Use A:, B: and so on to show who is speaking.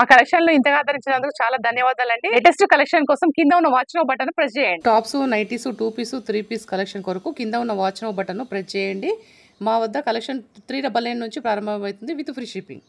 A: మా కలెక్షన్ లో ఇంతగా ఆదరించినందుకు చాలా ధన్యవాదాలు అండి లేటెస్ట్ కలెక్షన్ కోసం కింద ఉన్న వాచ్ నో బటన్ ప్రెస్ చేయండి tops nighties two piece three piece collection కొరకు కింద ఉన్న వాచ్ నో బటన్ ప్రెస్ చేయండి మా వద్ద కలెక్షన్ త్రీ డబల్ నుంచి ప్రారంభమవుతుంది విత్ ఫ్రీ షిప్పింగ్